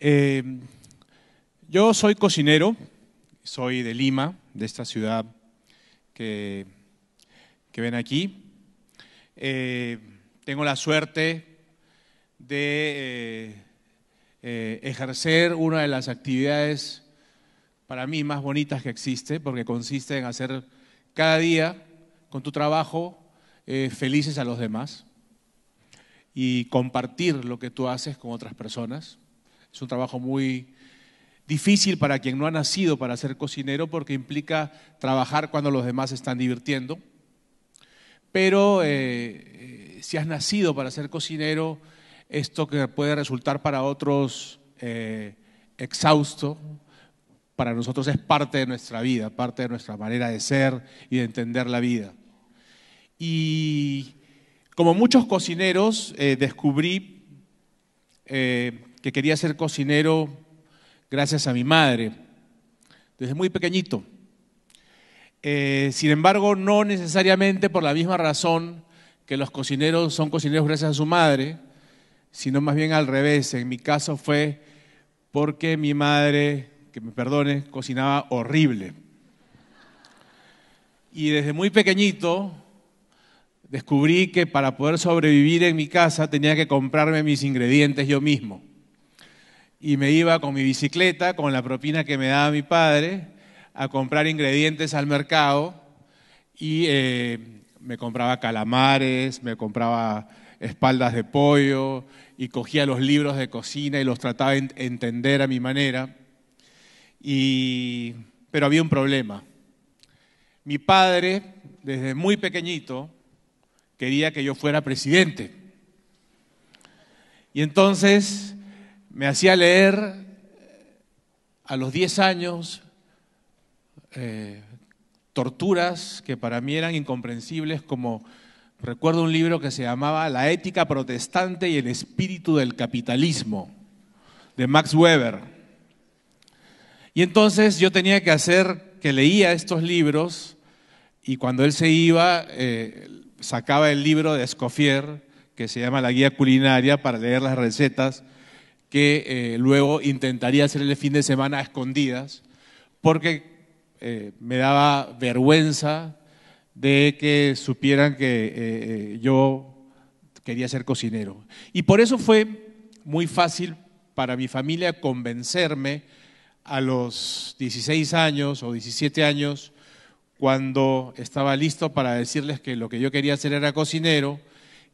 Eh, yo soy cocinero, soy de Lima, de esta ciudad que, ven aquí. Eh, tengo la suerte de eh, ejercer una de las actividades para mí más bonitas que existe, porque consiste en hacer cada día con tu trabajo felices a los demás y compartir lo que tú haces con otras personas. Es un trabajo muy difícil para quien no ha nacido para ser cocinero porque implica trabajar cuando los demás están divirtiendo. Pero eh, eh, si has nacido para ser cocinero, esto que puede resultar para otros eh, exhausto, para nosotros es parte de nuestra vida, parte de nuestra manera de ser y de entender la vida. Y como muchos cocineros, descubrí que quería ser cocinero gracias a mi madre, desde muy pequeñito. Eh, sin embargo, no necesariamente por la misma razón que los cocineros son cocineros gracias a su madre, sino más bien al revés. En mi caso fue porque mi madre, que me perdone, cocinaba horrible. Y desde muy pequeñito descubrí que para poder sobrevivir en mi casa tenía que comprarme mis ingredientes yo mismo y me iba con mi bicicleta, con la propina que me daba mi padre, a comprar ingredientes al mercado y eh, me compraba calamares, me compraba espaldas de pollo y cogía los libros de cocina y los trataba de entender a mi manera. Y, pero había un problema. Mi padre, desde muy pequeñito, quería que yo fuera presidente. Y entonces me hacía leer eh, a los 10 años eh, torturas que para mí eran incomprensibles, como recuerdo un libro que se llamaba La ética protestante y el espíritu del capitalismo, de Max Weber. Y entonces yo tenía que hacer que leía estos libros y cuando él se iba eh, sacaba el libro de Escoffier que se llama La Guía Culinaria para leer las recetas que eh, luego intentaría hacer el fin de semana a escondidas, porque eh, me daba vergüenza de que supieran que eh, yo quería ser cocinero. Y por eso fue muy fácil para mi familia convencerme a los 16 años o 17 años, cuando estaba listo para decirles que lo que yo quería hacer era cocinero,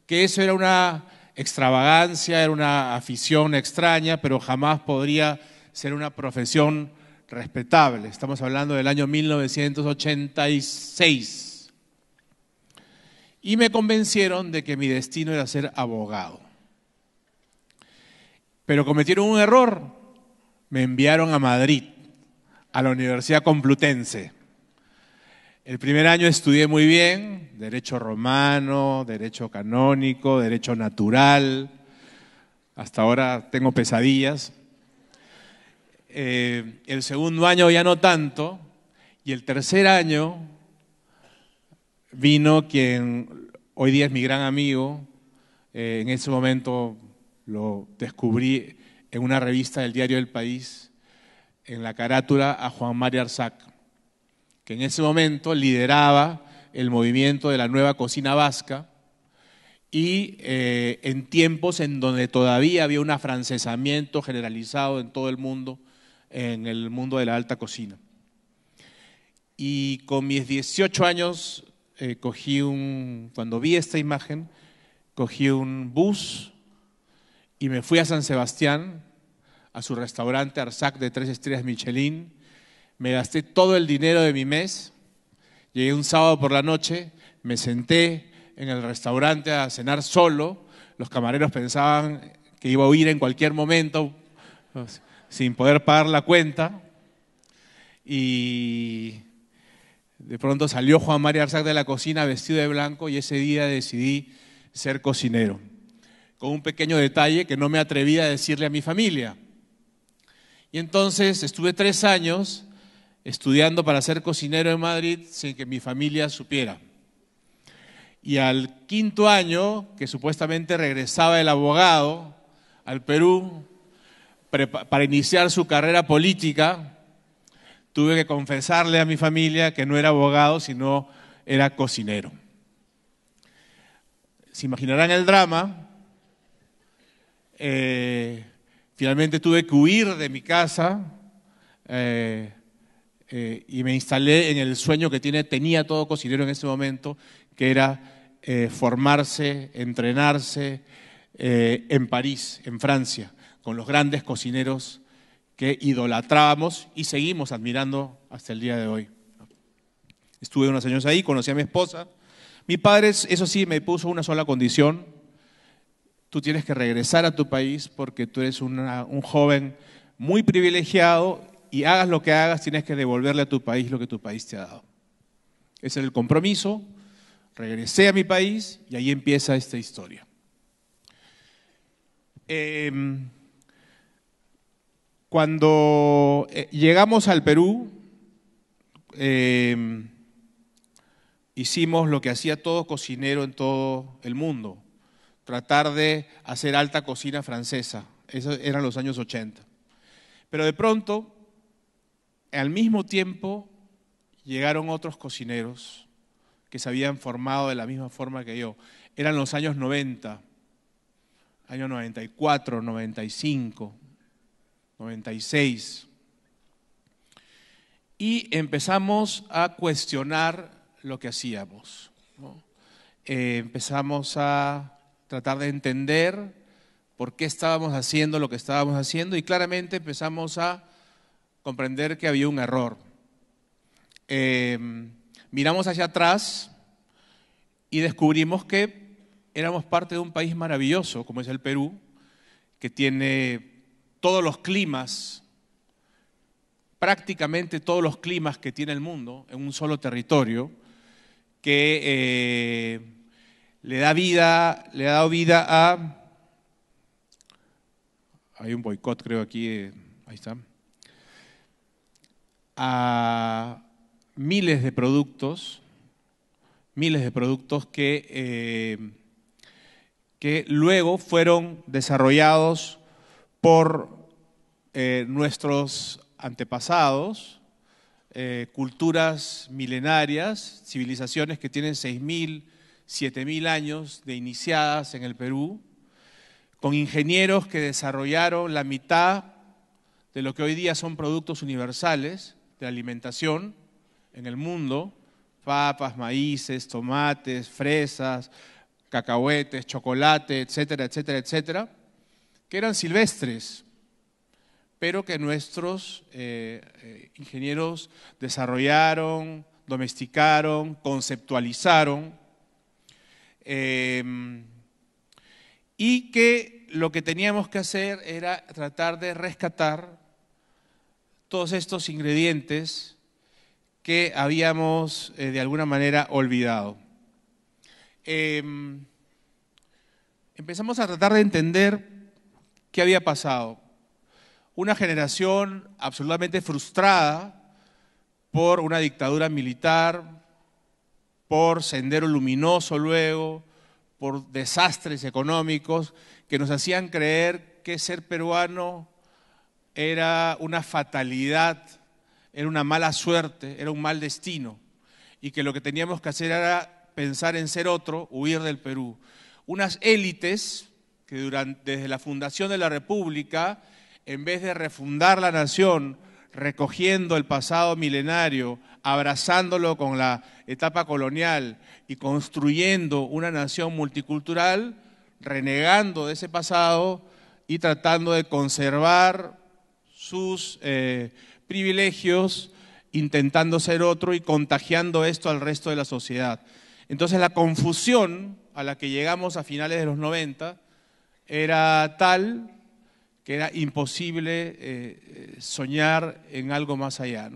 que eso era una extravagancia, era una afición extraña, pero jamás podría ser una profesión respetable. Estamos hablando del año 1986. Y me convencieron de que mi destino era ser abogado. Pero cometieron un error. Me enviaron a Madrid, a la Universidad Complutense. El primer año estudié muy bien, derecho romano, derecho canónico, derecho natural. Hasta ahora tengo pesadillas. Eh, el segundo año ya no tanto. Y el tercer año vino quien hoy día es mi gran amigo. Eh, en ese momento lo descubrí en una revista del diario El País, en la carátula a Juan María Arzac que en ese momento lideraba el movimiento de la nueva cocina vasca y eh, en tiempos en donde todavía había un afrancesamiento generalizado en todo el mundo, en el mundo de la alta cocina. Y con mis 18 años, eh, cogí un, cuando vi esta imagen, cogí un bus y me fui a San Sebastián, a su restaurante Arsac de tres estrellas Michelin, me gasté todo el dinero de mi mes, llegué un sábado por la noche, me senté en el restaurante a cenar solo, los camareros pensaban que iba a huir en cualquier momento sin poder pagar la cuenta y de pronto salió Juan María Arzac de la cocina vestido de blanco y ese día decidí ser cocinero, con un pequeño detalle que no me atreví a decirle a mi familia. Y entonces estuve tres años estudiando para ser cocinero en Madrid sin que mi familia supiera. Y al quinto año, que supuestamente regresaba el abogado al Perú para iniciar su carrera política, tuve que confesarle a mi familia que no era abogado, sino era cocinero. Se imaginarán el drama. Eh, finalmente tuve que huir de mi casa. Eh, eh, y me instalé en el sueño que tenía todo cocinero en ese momento, que era eh, formarse, entrenarse eh, en París, en Francia, con los grandes cocineros que idolatrábamos y seguimos admirando hasta el día de hoy. Estuve unos años ahí, conocí a mi esposa. Mi padre, eso sí, me puso una sola condición. Tú tienes que regresar a tu país porque tú eres un joven muy privilegiado y hagas lo que hagas, tienes que devolverle a tu país lo que tu país te ha dado. Ese era el compromiso. Regresé a mi país y ahí empieza esta historia. Em, cuando eh, llegamos al Perú, em, hicimos lo que hacía todo cocinero en todo el mundo, tratar de hacer alta cocina francesa. Esos eran los años 80. Pero de pronto al mismo tiempo llegaron otros cocineros que se habían formado de la misma forma que yo. Eran los años 90, año 94, 95, 96. Y empezamos a cuestionar lo que hacíamos. Eh, empezamos a tratar de entender por qué estábamos haciendo lo que estábamos haciendo y claramente empezamos a comprender que había un error. Eh, miramos hacia atrás y descubrimos que éramos parte de un país maravilloso como es el Perú, que tiene todos los climas, prácticamente todos los climas que tiene el mundo en un solo territorio, que eh, le da vida, le ha dado vida a... Hay un boicot creo aquí, eh, ahí está a miles de productos, miles de productos que, eh, que luego fueron desarrollados por eh, nuestros antepasados, eh, culturas milenarias, civilizaciones que tienen 6.000, 7.000 años de iniciadas en el Perú, con ingenieros que desarrollaron la mitad de lo que hoy día son productos universales, de alimentación en el mundo, papas, maíces, tomates, fresas, cacahuetes, chocolate, etcétera, etcétera, etcétera, que eran silvestres, pero que nuestros eh, eh, ingenieros desarrollaron, domesticaron, conceptualizaron, em, y que lo que teníamos que hacer era tratar de rescatar todos estos ingredientes que habíamos eh, de alguna manera olvidado. Em, empezamos a tratar de entender qué había pasado. Una generación absolutamente frustrada por una dictadura militar, por sendero luminoso luego, por desastres económicos que nos hacían creer que ser peruano era una fatalidad, era una mala suerte, era un mal destino, y que lo que teníamos que hacer era pensar en ser otro, huir del Perú. Unas élites que durante, desde la fundación de la República, en vez de refundar la nación, recogiendo el pasado milenario, abrazándolo con la etapa colonial y construyendo una nación multicultural, renegando de ese pasado y tratando de conservar sus eh, privilegios, intentando ser otro y contagiando esto al resto de la sociedad. Entonces la confusión a la que llegamos a finales de los 90 era tal que era imposible eh, eh, soñar en algo más allá.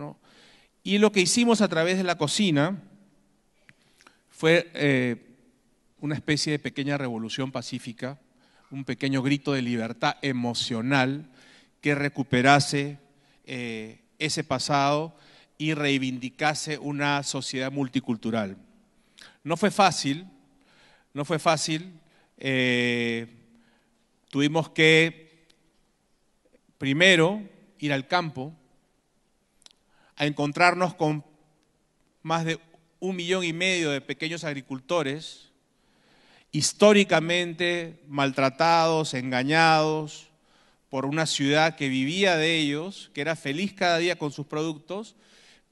Y lo que hicimos a través de la cocina fue una especie de pequeña revolución pacífica, un pequeño grito de libertad emocional que recuperase eh, ese pasado y reivindicase una sociedad multicultural. No fue fácil, no fue fácil. Eh, tuvimos que primero ir al campo a encontrarnos con más de un millón y medio de pequeños agricultores históricamente maltratados, engañados, por una ciudad que vivía de ellos, que era feliz cada día con sus productos,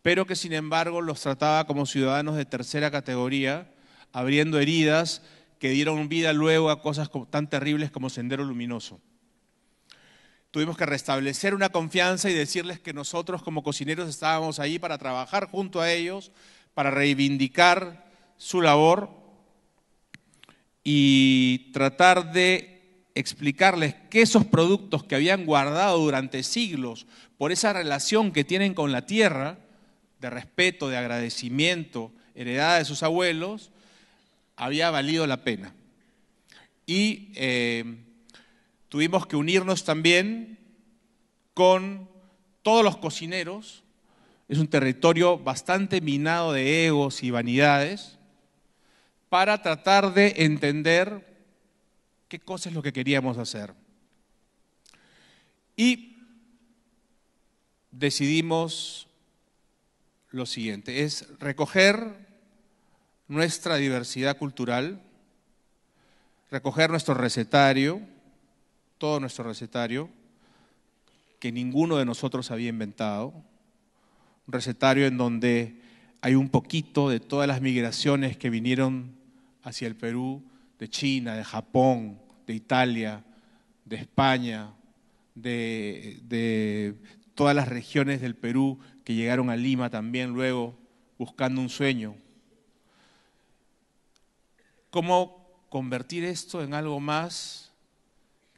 pero que sin embargo los trataba como ciudadanos de tercera categoría, abriendo heridas que dieron vida luego a cosas tan terribles como Sendero Luminoso. Tuvimos que restablecer una confianza y decirles que nosotros como cocineros estábamos ahí para trabajar junto a ellos, para reivindicar su labor y tratar de explicarles que esos productos que habían guardado durante siglos por esa relación que tienen con la tierra, de respeto, de agradecimiento, heredada de sus abuelos, había valido la pena. Y eh, tuvimos que unirnos también con todos los cocineros. Es un territorio bastante minado de egos y vanidades para tratar de entender qué cosa es lo que queríamos hacer. Y decidimos lo siguiente, es recoger nuestra diversidad cultural, recoger nuestro recetario, todo nuestro recetario, que ninguno de nosotros había inventado, un recetario en donde hay un poquito de todas las migraciones que vinieron hacia el Perú de China, de Japón, de Italia, de España, de, todas las regiones del Perú que llegaron a Lima también luego buscando un sueño. ¿Cómo convertir esto en algo más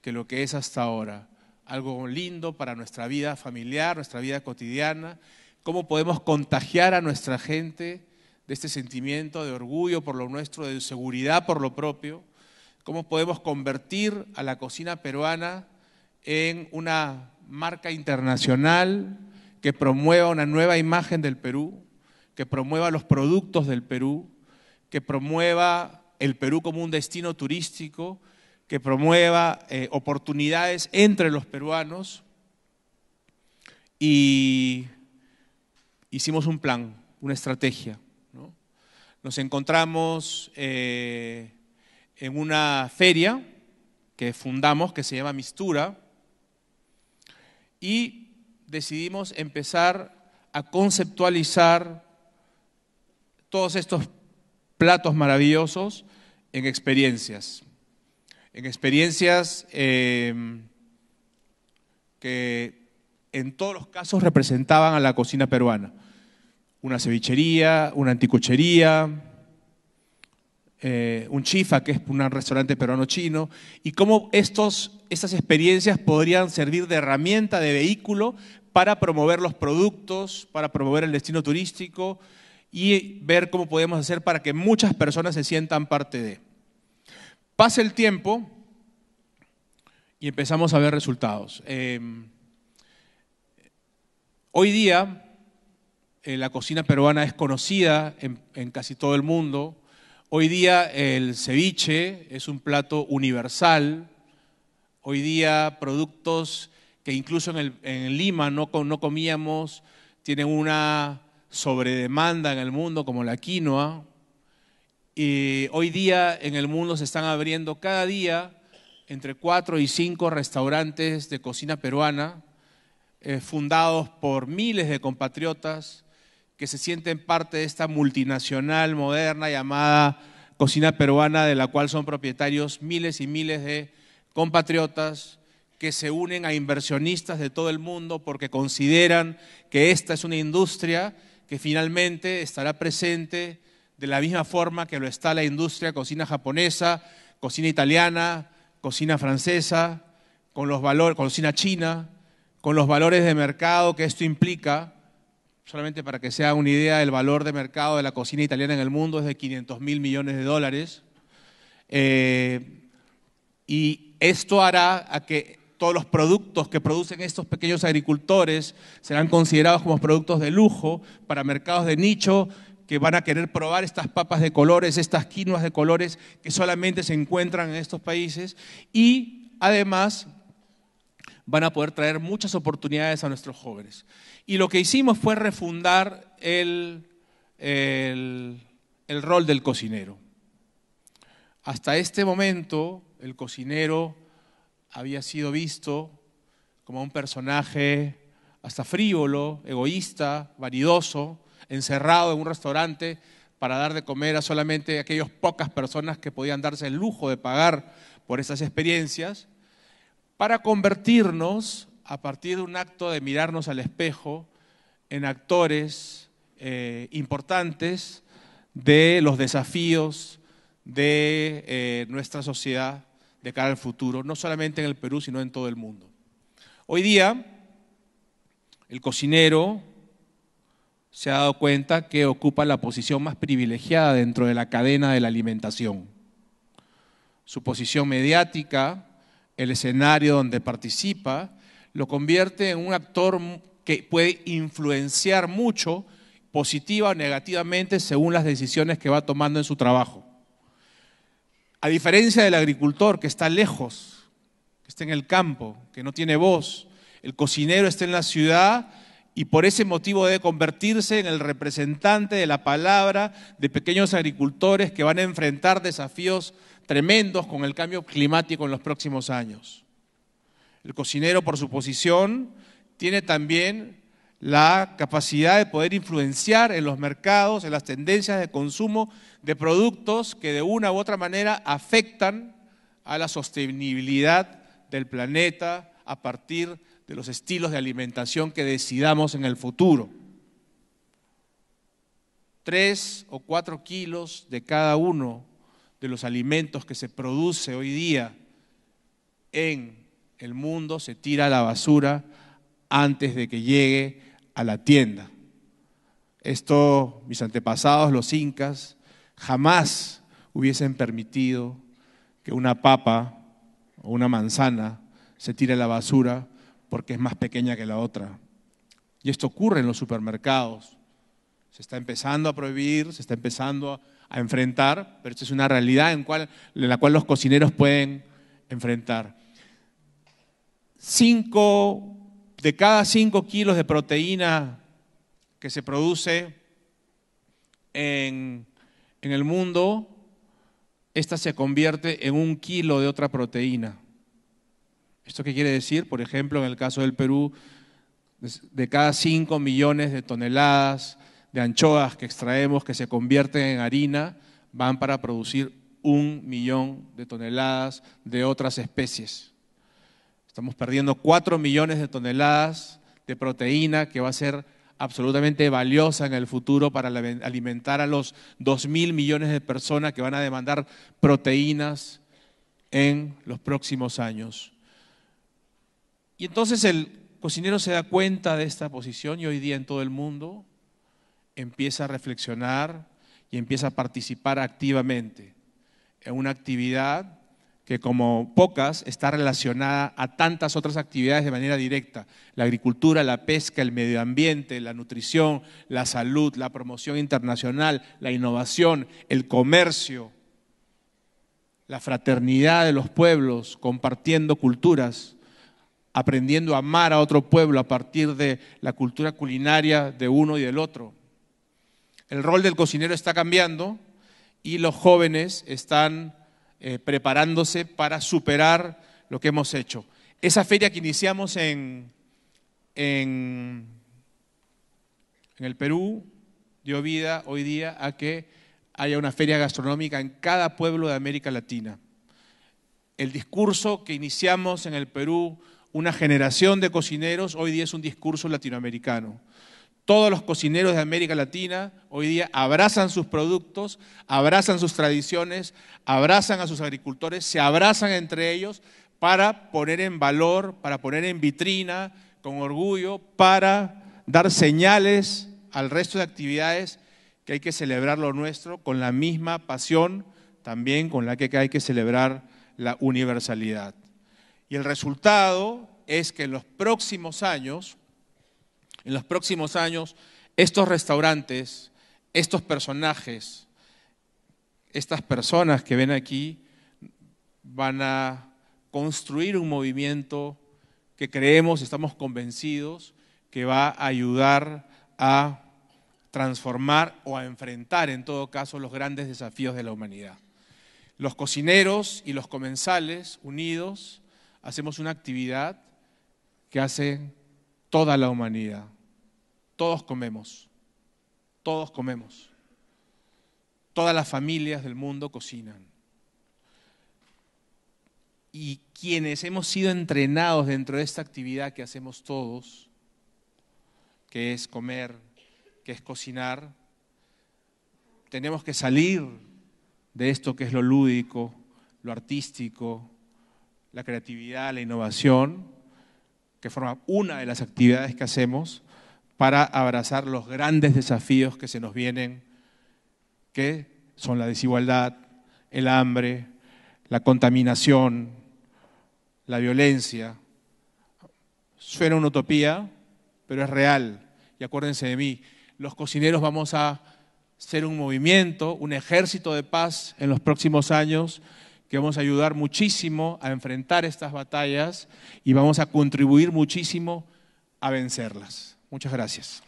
que lo que es hasta ahora? Algo lindo para nuestra vida familiar, nuestra vida cotidiana. ¿Cómo podemos contagiar a nuestra gente de este sentimiento de orgullo por lo nuestro, de seguridad por lo propio, cómo podemos convertir a la cocina peruana en una marca internacional que promueva una nueva imagen del Perú, que promueva los productos del Perú, que promueva el Perú como un destino turístico, que promueva eh, oportunidades entre los peruanos. Y hicimos un plan, una estrategia nos encontramos eh, en una feria que fundamos que se llama Mistura y decidimos empezar a conceptualizar todos estos platos maravillosos en experiencias, en experiencias em, que en todos los casos representaban a la cocina peruana una cevichería, una anticuchería, eh, un chifa, que es un restaurante peruano-chino, y cómo estos, estas experiencias podrían servir de herramienta, de vehículo, para promover los productos, para promover el destino turístico y ver cómo podemos hacer para que muchas personas se sientan parte de. Pase el tiempo y empezamos a ver resultados. Eh, hoy día eh, la cocina peruana es conocida en, casi todo el mundo. Hoy día el ceviche es un plato universal. Hoy día productos que incluso en, Lima no, comíamos tienen una sobredemanda en el mundo, como la quinoa. Y hoy día en el mundo se están abriendo cada día entre cuatro y cinco restaurantes de cocina peruana, eh, fundados por miles de compatriotas que se sienten parte de esta multinacional moderna llamada cocina peruana, de la cual son propietarios miles y miles de compatriotas que se unen a inversionistas de todo el mundo porque consideran que esta es una industria que finalmente estará presente de la misma forma que lo está la industria cocina japonesa, cocina italiana, cocina francesa, con los valores, cocina china, con los valores de mercado que esto implica Solamente para que sea una idea, el valor de mercado de la cocina italiana en el mundo es de 500 mil millones de dólares. Eh, y esto hará a que todos los productos que producen estos pequeños agricultores serán considerados como productos de lujo para mercados de nicho que van a querer probar estas papas de colores, estas quinuas de colores que solamente se encuentran en estos países y además van a poder traer muchas oportunidades a nuestros jóvenes y lo que hicimos fue refundar el, el, rol del cocinero. Hasta este momento el cocinero había sido visto como un personaje hasta frívolo, egoísta, vanidoso, encerrado en un restaurante para dar de comer a solamente aquellas pocas personas que podían darse el lujo de pagar por esas experiencias, para convertirnos a partir de un acto de mirarnos al espejo en actores eh, importantes de los desafíos de eh, nuestra sociedad de cara al futuro, no solamente en el Perú, sino en todo el mundo. Hoy día, el cocinero se ha dado cuenta que ocupa la posición más privilegiada dentro de la cadena de la alimentación. Su posición mediática, el escenario donde participa lo convierte en un actor que puede influenciar mucho, positiva o negativamente, según las decisiones que va tomando en su trabajo. A diferencia del agricultor que está lejos, que está en el campo, que no tiene voz, el cocinero está en la ciudad y por ese motivo debe convertirse en el representante de la palabra de pequeños agricultores que van a enfrentar desafíos tremendos con el cambio climático en los próximos años. El cocinero, por su posición, tiene también la capacidad de poder influenciar en los mercados, en las tendencias de consumo de productos que de una u otra manera afectan a la sostenibilidad del planeta a partir de los estilos de alimentación que decidamos en el futuro. Tres o cuatro kilos de cada uno de los alimentos que se produce hoy día en el mundo se tira la basura antes de que llegue a la tienda. Esto mis antepasados, los incas, jamás hubiesen permitido que una papa o una manzana se tire a la basura porque es más pequeña que la otra. Y esto ocurre en los supermercados. Se está empezando a prohibir, se está empezando a enfrentar, pero es una realidad en, en la cual los cocineros pueden enfrentar cinco, de cada 5 kilos de proteína que se produce en, en el mundo, esta se convierte en un kilo de otra proteína. ¿Esto qué quiere decir? Por ejemplo, en el caso del Perú, de cada 5 millones de toneladas de anchoas que extraemos que se convierten en harina, van para producir un millón de toneladas de otras especies. Estamos perdiendo 4 millones de toneladas de proteína que va a ser absolutamente valiosa en el futuro para alimentar a los 2 mil millones de personas que van a demandar proteínas en los próximos años. Y entonces el cocinero se da cuenta de esta posición y hoy día en todo el mundo empieza a reflexionar y empieza a participar activamente en una actividad que como pocas está relacionada a tantas otras actividades de manera directa, la agricultura, la pesca, el medio ambiente, la nutrición, la salud, la promoción internacional, la innovación, el comercio, la fraternidad de los pueblos, compartiendo culturas, aprendiendo a amar a otro pueblo a partir de la cultura culinaria de uno y del otro. El rol del cocinero está cambiando y los jóvenes están eh, preparándose para superar lo que hemos hecho. Esa feria que iniciamos en el Perú dio vida hoy día a que haya una feria gastronómica en cada pueblo de América Latina. El discurso que iniciamos en el Perú, una generación de cocineros, hoy día es un discurso latinoamericano. Todos los cocineros de América Latina hoy día abrazan sus productos, abrazan sus tradiciones, abrazan a sus agricultores, se abrazan entre ellos para poner en valor, para poner en vitrina, con orgullo, para dar señales al resto de actividades que hay que celebrar lo nuestro con la misma pasión también con la que hay que celebrar la universalidad. Y el resultado es que en los próximos años en los próximos años, estos restaurantes, estos personajes, estas personas que ven aquí, van a construir un movimiento que creemos, estamos convencidos, que va a ayudar a transformar o a enfrentar, en todo caso, los grandes desafíos de la humanidad. Los cocineros y los comensales unidos hacemos una actividad que hace toda la humanidad. Todos comemos, todos comemos. Todas las familias del mundo cocinan. Y quienes hemos sido entrenados dentro de esta actividad que hacemos todos, que es comer, que es cocinar, tenemos que salir de esto que es lo lúdico, lo artístico, la creatividad, la innovación, que forma una de las actividades que hacemos para abrazar los grandes desafíos que se nos vienen, que son la desigualdad, el hambre, la contaminación, la violencia. Suena una utopía, pero es real. Y acuérdense de mí, los cocineros vamos a ser un movimiento, un ejército de paz en los próximos años que vamos a ayudar muchísimo a enfrentar estas batallas y vamos a contribuir muchísimo a vencerlas. Muchas gracias.